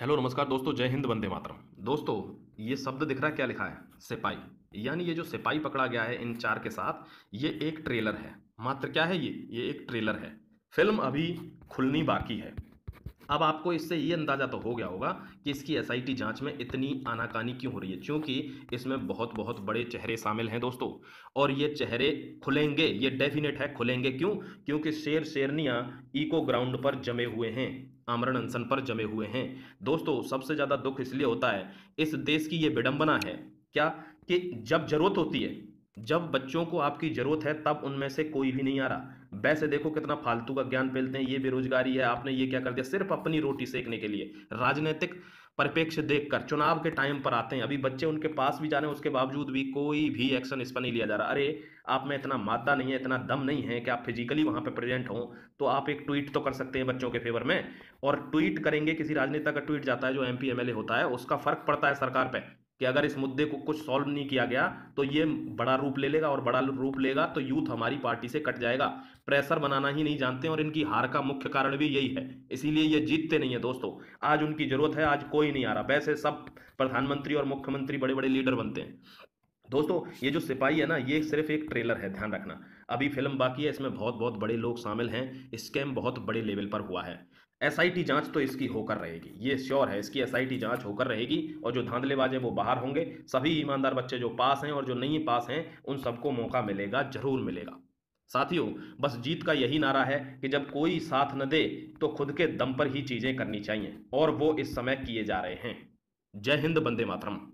hello नमस्कार दोस्तों जय हिंद वंदे मातरम दोस्तों ये शब्द दिख रहा है क्या लिखा है सिपाही यानी ये जो सिपाही पकड़ा गया है इन चार के साथ ये एक ट्रेलर है मात्र क्या है ये ये एक ट्रेलर है फिल्म अभी खुलनी बाकी है अब आपको इससे ये अंदाज़ा तो हो गया होगा कि इसकी एसआईटी जांच में इतनी आनाकानी क्यों हो रही है क्योंकि इसमें बहुत बहुत बड़े चेहरे शामिल हैं दोस्तों और ये चेहरे खुलेंगे ये डेफिनेट है खुलेंगे क्यों क्योंकि शेर शेरनियाँ इको ग्राउंड पर जमे हुए हैं आमरण अनशन पर जमे हुए हैं दोस्तों सबसे ज़्यादा दुख इसलिए होता है इस देश की यह विडंबना है क्या कि जब जरूरत होती है जब बच्चों को आपकी ज़रूरत है तब उनमें से कोई भी नहीं आ रहा वैसे देखो कितना फालतू का ज्ञान फैलते हैं ये बेरोजगारी है आपने ये क्या कर दिया सिर्फ अपनी रोटी सेकने के लिए राजनीतिक देख देखकर चुनाव के टाइम पर आते हैं अभी बच्चे उनके पास भी जा रहे हैं उसके बावजूद भी कोई भी एक्शन इस पर नहीं लिया जा रहा अरे आप में इतना मादा नहीं है इतना दम नहीं है कि आप फिजिकली वहाँ पर प्रेजेंट हों तो आप एक ट्वीट तो कर सकते हैं बच्चों के फेवर में और ट्वीट करेंगे किसी राजनेता का ट्वीट जाता है जो एम पी होता है उसका फर्क पड़ता है सरकार पर कि अगर इस मुद्दे को कुछ सॉल्व नहीं किया गया तो ये बड़ा रूप ले लेगा और बड़ा रूप लेगा तो यूथ हमारी पार्टी से कट जाएगा प्रेशर बनाना ही नहीं जानते और इनकी हार का मुख्य कारण भी यही है इसीलिए ये जीतते नहीं है दोस्तों आज उनकी जरूरत है आज कोई नहीं आ रहा वैसे सब प्रधानमंत्री और मुख्यमंत्री बड़े बड़े लीडर बनते हैं दोस्तों ये जो सिपाही है ना ये सिर्फ एक ट्रेलर है ध्यान रखना अभी फिल्म बाकी है इसमें बहुत बहुत बड़े लोग शामिल हैं स्कैम बहुत बड़े लेवल पर हुआ है एसआईटी जांच तो इसकी होकर रहेगी ये श्योर है इसकी एसआईटी जांच होकर रहेगी और जो धांधलेबाज हैं वो बाहर होंगे सभी ईमानदार बच्चे जो पास हैं और जो नहीं पास हैं उन सबको मौका मिलेगा जरूर मिलेगा साथियों बस जीत का यही नारा है कि जब कोई साथ न दे तो खुद के दम पर ही चीजें करनी चाहिए और वो इस समय किए जा रहे हैं जय हिंद बंदे मातरम